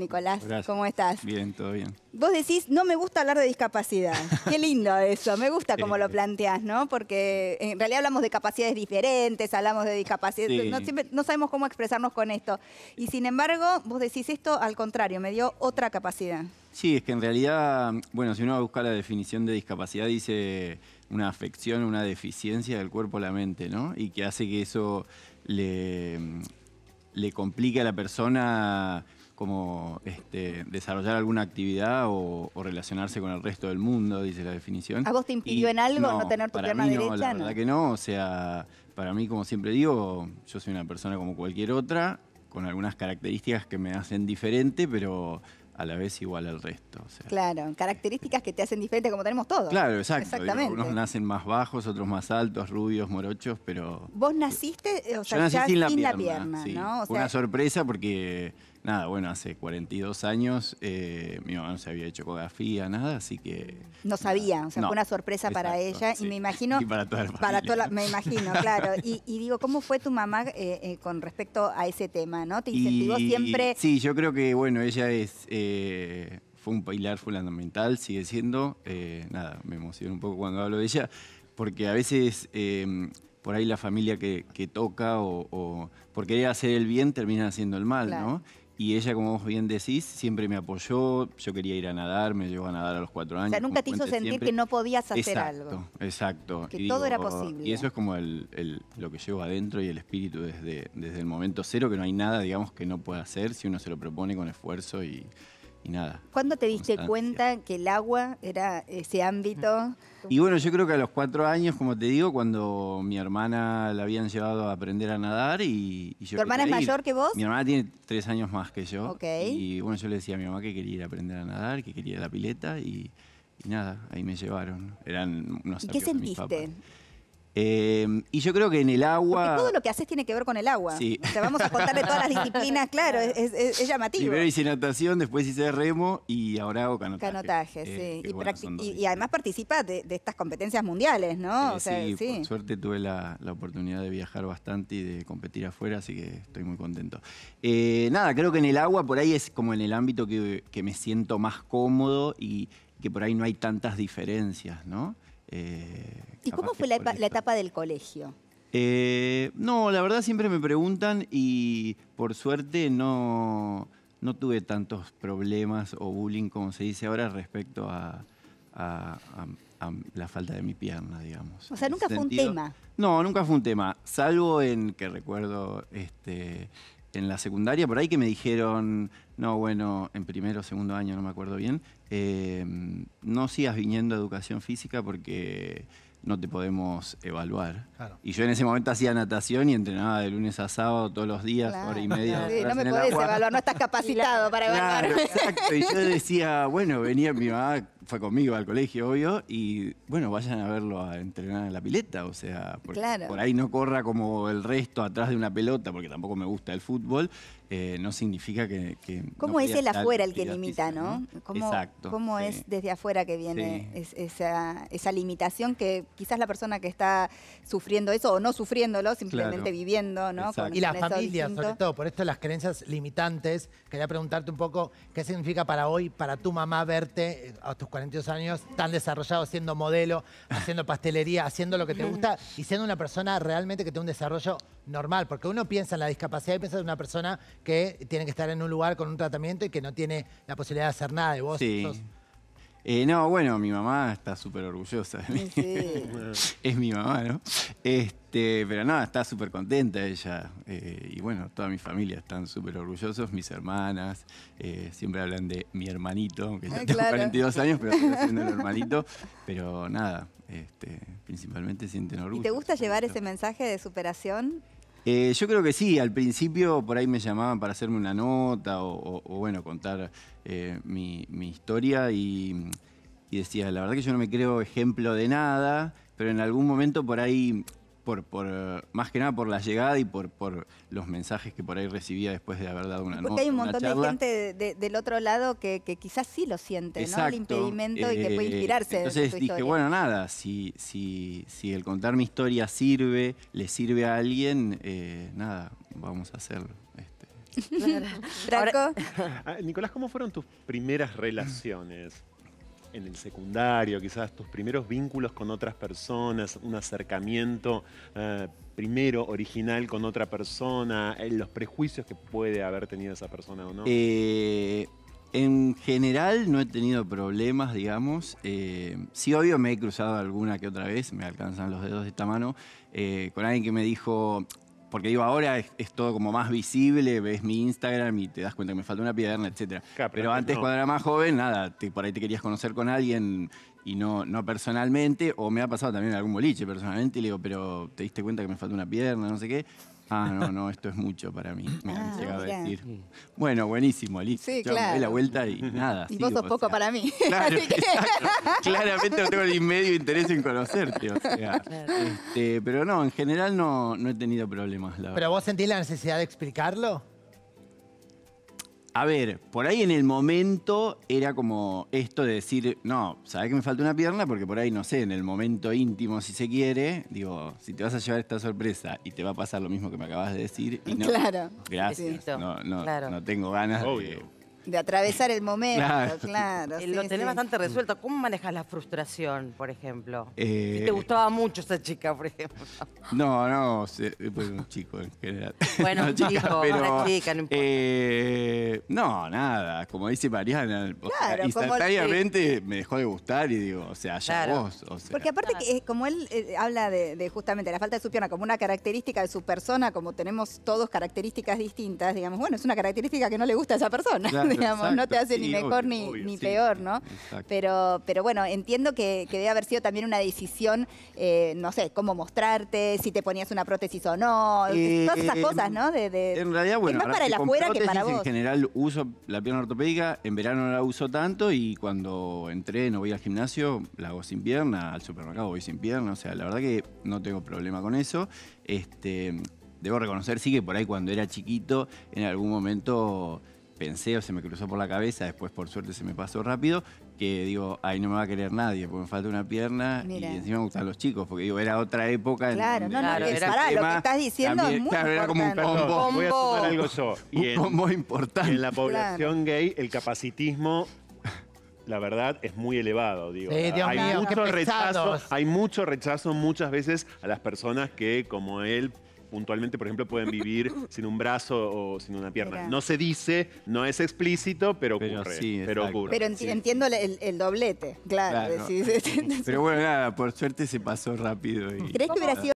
Nicolás, ¿cómo estás? Bien, todo bien. Vos decís, no me gusta hablar de discapacidad. Qué lindo eso, me gusta cómo lo planteás, ¿no? Porque eh, en realidad hablamos de capacidades diferentes, hablamos de discapacidad, no, sabemos cómo expresarnos con esto. Y sin embargo, vos decís esto al contrario, me dio otra capacidad. Sí, es que en realidad, bueno, si uno va a buscar la definición de discapacidad, dice una afección, una deficiencia del cuerpo a la mente, ¿no? Y que hace que eso le, le complique a la persona como este, desarrollar alguna actividad o, relacionarse con el resto del mundo, dice la definición. ¿A vos te impidió en algo no, tener tu pierna no, La que no, o sea, para mí, como siempre digo, yo soy una persona como cualquier otra, con algunas características que me hacen diferente, pero a la vez igual al resto. claro, características que te hacen diferente como tenemos todos. Claro, exacto. Algunos nacen más bajos, otros más altos, rubios, morochos, pero... Vos naciste, eh, sin la pierna, ¿no? una sorpresa porque nada, bueno, hace 42 años eh, mi mamá no se había hecho ecografía, nada, así que... No sabía, o sea, fue una sorpresa para ella y me imagino... para toda la me imagino, claro. Y, digo, ¿cómo fue tu mamá eh, eh, con respecto a ese tema, no? ¿Te incentivó siempre...? Sí, yo creo que, bueno, ella es... fue un pilar fundamental, sigue siendo. nada, me emociona un poco cuando hablo de ella, porque a veces por ahí la familia que, toca o, por querer hacer el bien termina haciendo el mal, ¿no? Y ella, como vos bien decís, siempre me apoyó. Yo quería ir a nadar, me llevó a nadar a los cuatro años. O sea, nunca te hizo sentir que no podías hacer algo. Exacto. Que todo era oh, posible. Y eso es como lo que llevo adentro y el espíritu desde, desde el momento cero, que no hay nada, digamos, que no pueda hacer si uno se lo propone con esfuerzo y, y nada. ¿Cuándo te diste cuenta que el agua era ese ámbito? Y bueno, yo creo que a los cuatro años, como te digo, cuando mi hermana la habían llevado a aprender a nadar y, ¿Tu hermana es mayor que vos? Mi hermana tiene tres años más que yo. Y bueno, yo le decía a mi mamá que quería ir a aprender a nadar, que quería la pileta y, nada, ahí me llevaron. Eran unos ¿Y qué sentiste? Em, y yo creo que en el agua. todo lo que haces tiene que ver con el agua. O vamos a contarle todas las disciplinas, claro, es, llamativo. Primero hice natación, después hice remo y ahora hago canotaje. Canotaje, eh, sí. Y, además participa de, estas competencias mundiales, ¿no? sí, por suerte tuve la, oportunidad de viajar bastante y de competir afuera, así que estoy muy contento. Eh, nada, creo que en el agua por ahí es como en el ámbito que me siento más cómodo y que por ahí no hay tantas diferencias, ¿no? Eh, ¿Y cómo fue la, etapa del colegio? Eh, no, la verdad siempre me preguntan y por suerte no, no tuve tantos problemas o bullying como se dice ahora respecto a, la falta de mi pierna, digamos. O sea, nunca fue un tema. No, nunca fue un tema, salvo en que recuerdo este, en la secundaria, por ahí que me dijeron, no, bueno, en primero, segundo año, no me acuerdo bien, eh, no sigas viniendo a educación física porque no te podemos evaluar. Y yo en ese momento hacía natación y entrenaba de lunes a sábado todos los días, hora y media. no me podés evaluar, no estás capacitado para claro, exacto, y yo decía, bueno, venía mi mamá fue conmigo al colegio, obvio, y bueno, vayan a verlo a entrenar en la pileta, o sea, por, ahí no corra como el resto atrás de una pelota, porque tampoco me gusta el fútbol, eh, no significa que... ¿Cómo es el afuera el que limita, no? Exacto, ¿cómo es desde afuera que viene esa, limitación que quizás la persona que está sufriendo eso o no sufriéndolo, simplemente viviendo, ¿no? y las familias, sobre todo, por esto las creencias limitantes, quería preguntarte un poco qué significa para hoy, para tu mamá verte eh, a tus 42 años tan desarrollado siendo modelo, haciendo pastelería, haciendo lo que te gusta y siendo una persona realmente que tiene un desarrollo normal? Porque uno piensa en la discapacidad y piensa en una persona que tiene que estar en un lugar con un tratamiento y que no tiene la posibilidad de hacer nada. de vos sos eh, no, bueno, mi mamá está súper orgullosa de mí. es mi mamá, ¿no? Este, pero nada, está súper contenta ella. Eh, y bueno, toda mi familia están súper orgullosos. Mis hermanas eh, siempre hablan de mi hermanito, aunque ya tengo 42 años, pero sigue siendo el hermanito. Pero nada, este, principalmente sienten orgullo. ¿Y te gusta llevar ese mensaje de superación? Eh, yo creo que sí, al principio por ahí me llamaban para hacerme una nota o, bueno, contar eh, mi, historia y decía, la verdad que yo no me creo ejemplo de nada, pero en algún momento por ahí por, por, eh, más que nada por la llegada y por, por los mensajes que por ahí recibía después de haber dado una nota. Hay un montón de gente del otro lado que, quizás sí lo siente, ¿no? El impedimento y eh, que puede eh, inspirarse. Entonces dije, bueno, nada, si, si, si el contar mi historia sirve, le sirve a alguien, nada, vamos a hacerlo. Este. Ah, Nicolás, ¿cómo fueron tus primeras relaciones? en el secundario, quizás tus primeros vínculos con otras personas, un acercamiento eh, primero original con otra persona, eh, los prejuicios que puede haber tenido esa persona o no? Eh, en general no he tenido problemas, digamos. sí, obvio, me he cruzado alguna que otra vez, me alcanzan los dedos de esta mano, con alguien que me dijo, porque digo, ahora es, todo como más visible, ves mi Instagram y te das cuenta que me falta una pierna, etc. pero antes, cuando era más joven, nada, te, por ahí te querías conocer con alguien y no, no personalmente, o me ha pasado también algún boliche personalmente, y le digo, pero te diste cuenta que me falta una pierna, no sé qué. Ah, no, no, esto es mucho para mí, me han ah, llegado a decir. Bueno, buenísimo, listo. Sí, claro. Yo me doy la vuelta y nada. Y vos sos poco para mí. Claramente no tengo ni medio interés en conocerte, o sea. Este, pero no, en general no, no he tenido problemas. La ¿Pero vos sentís la necesidad de explicarlo? a ver, por ahí en el momento era como esto de decir, no, ¿sabes que me falta una pierna? Porque por ahí, no sé, en el momento íntimo, si se quiere, digo, si te vas a llevar esta sorpresa y te va a pasar lo mismo que me acabas de decir, y no. Claro. Gracias. No, tengo ganas de de atravesar el momento, claro. Eh, lo tenés bastante resuelto. ¿Cómo manejas la frustración, por ejemplo? te eh, gustaba mucho esa chica, por ejemplo. No, no, eh, pues un chico en general. Bueno, un chico, pero, no nada, como dice Mariana, claro, instantáneamente me dejó de gustar y digo, o sea, ya vos. Porque aparte, que, como él habla de, de, justamente la falta de su pierna como una característica de su persona, como tenemos todos características distintas, digamos, bueno, es una característica que no le gusta a esa persona. no te hace ni mejor ni, ni peor, ¿no? Pero, pero bueno, entiendo que, debe haber sido también una decisión, eh, no sé, cómo mostrarte, si te ponías una prótesis o no, eh, todas esas eh, cosas, ¿no? en realidad, bueno, En general uso la pierna ortopédica, en verano no la uso tanto y cuando entré, no voy al gimnasio, la hago sin pierna, al supermercado voy sin pierna, o sea, la verdad que no tengo problema con eso. Este, debo reconocer, sí que por ahí cuando era chiquito, en algún momento pensé o se me cruzó por la cabeza, después por suerte se me pasó rápido, que digo, ahí no me va a querer nadie, porque me falta una pierna y encima me gustan los chicos, porque digo, era otra época. Claro, no, no, claro, para lo que estás diciendo es muy claro, era como un combo. Voy a sumar algo yo. Y importante. En la población gay, el capacitismo la verdad, es muy elevado. Digo, hay, mucho rechazo, hay mucho rechazo muchas veces a las personas que, como él, puntualmente, por ejemplo, pueden vivir sin un brazo o sin una pierna. No se dice, no es explícito, pero ocurre. Pero, entiendo el, doblete, claro. pero bueno, nada, por suerte se pasó rápido. Y... ¿Crees que hubiera ah. sido